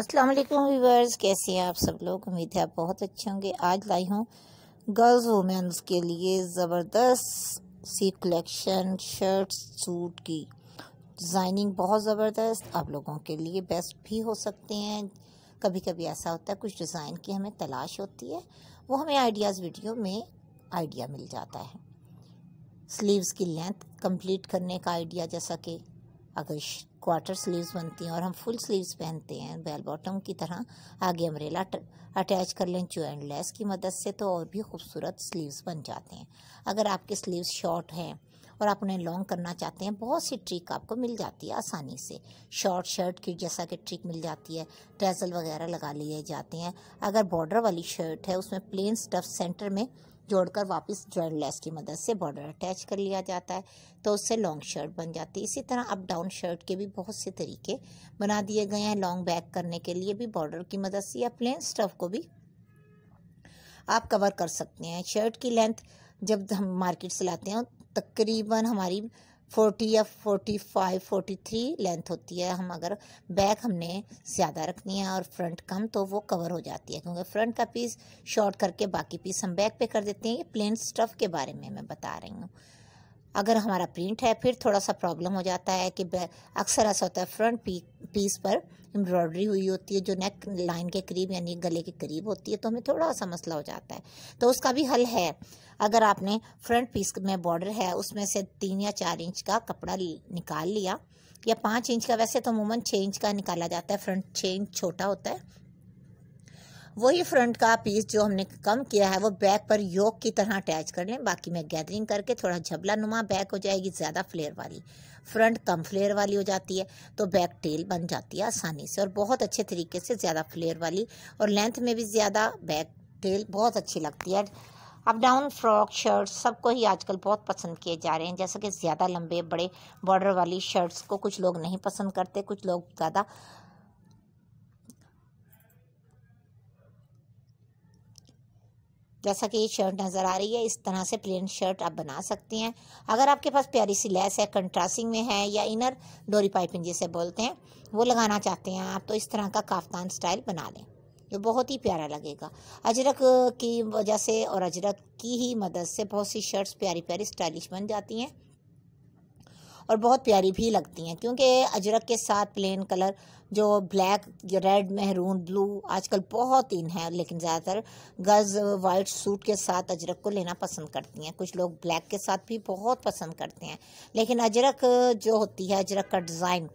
अस्सलाम वालेकुम व्यूअर्स कैसे हैं आप सब लोग उम्मीद है आप बहुत अच्छे होंगे आज लाई हूँ गर्ल्स वुमेन्स के लिए ज़बरदस्त सी कलेक्शन शर्ट्स सूट की डिज़ाइनिंग बहुत ज़बरदस्त आप लोगों के लिए बेस्ट भी हो सकते हैं कभी कभी ऐसा होता है कुछ डिज़ाइन की हमें तलाश होती है वो हमें आइडियाज़ वीडियो में आइडिया मिल जाता है स्लीव्स की लेंथ कंप्लीट करने का आइडिया जैसा कि अगर क्वार्टर स्लीव्स बनती हैं और हम फुल स्लीव्स पहनते हैं बेल बॉटम की तरह आगे अम्ब्रेला अटैच कर लें चो एंड लेस की मदद से तो और भी खूबसूरत स्लीव्स बन जाते हैं अगर आपके स्लीव्स शॉर्ट हैं और आप उन्हें लॉन्ग करना चाहते हैं बहुत सी ट्रिक आपको मिल जाती है आसानी से शॉर्ट शर्ट की जैसा कि ट्रिक मिल जाती है ट्रेजल वगैरह लगा लिए जाते हैं अगर बॉर्डर वाली शर्ट है उसमें प्लेन स्टफ सेंटर में जोड़कर वापस ज्वाइन लेस की मदद से बॉर्डर अटैच कर लिया जाता है तो उससे लॉन्ग शर्ट बन जाती है इसी तरह अप डाउन शर्ट के भी बहुत से तरीके बना दिए गए हैं लॉन्ग बैक करने के लिए भी बॉर्डर की मदद से या प्लेन स्टफ को भी आप कवर कर सकते हैं शर्ट की लेंथ जब हम मार्केट से लाते हैं तकरीबन हमारी फोर्टी या forty five forty three length होती है हम अगर बैक हमने ज़्यादा रखनी है और फ्रंट कम तो वो कवर हो जाती है क्योंकि फ्रंट का पीस शॉर्ट करके बाकी पीस हम बैक पे कर देते हैं ये प्लेन स्टफ़ के बारे में मैं बता रही हूँ अगर हमारा प्रिंट है फिर थोड़ा सा प्रॉब्लम हो जाता है कि अक्सर ऐसा होता है फ्रंट पी, पीस पर एम्ब्रॉयडरी हुई होती है जो नेक लाइन के करीब यानी गले के करीब होती है तो हमें थोड़ा सा मसला हो जाता है तो उसका भी हल है अगर आपने फ्रंट पीस में बॉर्डर है उसमें से तीन या चार इंच का कपड़ा निकाल लिया या पाँच इंच का वैसे तो अमूमन छः इंच का निकाला जाता है फ्रंट छः इंच छोटा होता है वही फ्रंट का पीस जो हमने कम किया है वो बैक पर योग की तरह अटैच कर लें बाकी मैं गैदरिंग करके थोड़ा झबला नुमा बैक हो जाएगी ज़्यादा फ्लेयर वाली फ्रंट कम फ्लेयर वाली हो जाती है तो बैक टेल बन जाती है आसानी से और बहुत अच्छे तरीके से ज़्यादा फ्लेयर वाली और लेंथ में भी ज़्यादा बैक टेल बहुत अच्छी लगती है अब डाउन फ्रॉक शर्ट सबको ही आजकल बहुत पसंद किए जा रहे हैं जैसे कि ज़्यादा लंबे बड़े बॉर्डर वाली शर्ट्स को कुछ लोग नहीं पसंद करते कुछ लोग ज़्यादा जैसा कि ये शर्ट नज़र आ रही है इस तरह से प्लेन शर्ट आप बना सकते हैं अगर आपके पास प्यारी सी लेस है कंट्रासिंग में है या इनर डोरी पाइपिंग जिसे बोलते हैं वो लगाना चाहते हैं आप तो इस तरह का काफ्तान स्टाइल बना लें जो बहुत ही प्यारा लगेगा अजरक की वजह से और अजरक की ही मदद से बहुत सी शर्ट्स प्यारी प्यारी स्टाइलिश बन जाती हैं और बहुत प्यारी भी लगती हैं क्योंकि अजरक के साथ प्लेन कलर जो ब्लैक रेड महरून ब्लू आजकल बहुत इन है लेकिन ज़्यादातर गर्ल्स वाइट सूट के साथ अजरक को लेना पसंद करती हैं कुछ लोग ब्लैक के साथ भी बहुत पसंद करते हैं लेकिन अजरक जो होती है अजरक का डिज़ाइन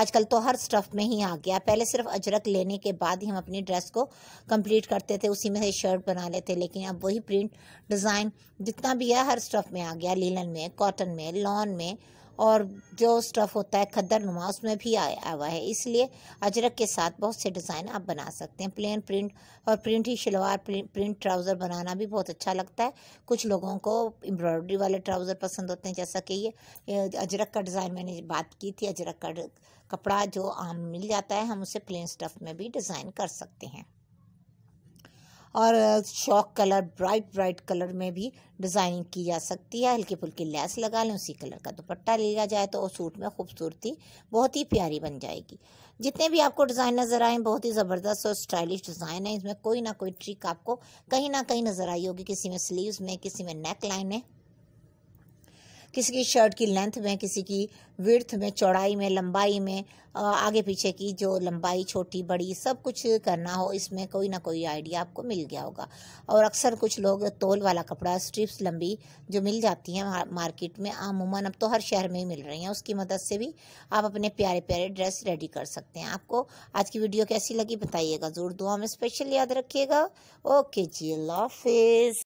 आजकल तो हर स्टफ़ में ही आ गया पहले सिर्फ अजरक लेने के बाद ही हम अपनी ड्रेस को कंप्लीट करते थे उसी में से शर्ट बना लेते लेकिन अब वही प्रिंट डिज़ाइन जितना भी है हर स्टफ़ में आ गया लीलन में कॉटन में लॉन में और जो स्टफ़ होता है खद्दर नुमा उसमें भी आया हुआ है इसलिए अजरक के साथ बहुत से डिज़ाइन आप बना सकते हैं प्लेन प्रिंट और प्रिंट ही शलवार प्रिंट ट्राउज़र बनाना भी बहुत अच्छा लगता है कुछ लोगों को एम्ब्रॉयडरी वाले ट्राउज़र पसंद होते हैं जैसा कि ये अजरक का डिज़ाइन मैंने बात की थी अजरक का कपड़ा जो आम मिल जाता है हम उसे प्लेन स्टफ़ में भी डिज़ाइन कर सकते हैं और shock colour bright bright colour में भी डिज़ाइनिंग की जा सकती है हल्की फुल्की लेस लगा लें उसी कलर का दुपट्टा ले लिया जाए तो सूट में खूबसूरती बहुत ही प्यारी बन जाएगी जितने भी आपको डिज़ाइन नज़र आए बहुत ही ज़बरदस्त और स्टाइलिश डिज़ाइन है इसमें कोई ना कोई ट्रिक आपको कहीं ना कहीं नज़र आई होगी किसी में स्लीव्स में किसी में नेक लाइन है किसी की शर्ट की लेंथ में किसी की विर्थ में चौड़ाई में लंबाई में आगे पीछे की जो लंबाई छोटी बड़ी सब कुछ करना हो इसमें कोई ना कोई आइडिया आपको मिल गया होगा और अक्सर कुछ लोग तोल वाला कपड़ा स्ट्रिप्स लंबी जो मिल जाती हैं मार्केट में अमूमन अब तो हर शहर में ही मिल रही हैं उसकी मदद से भी आप अपने प्यारे प्यारे ड्रेस रेडी कर सकते हैं आपको आज की वीडियो कैसी लगी बताइएगा जोर दुआ में स्पेशल याद रखिएगा ओके जी अल्लाह हाफिज़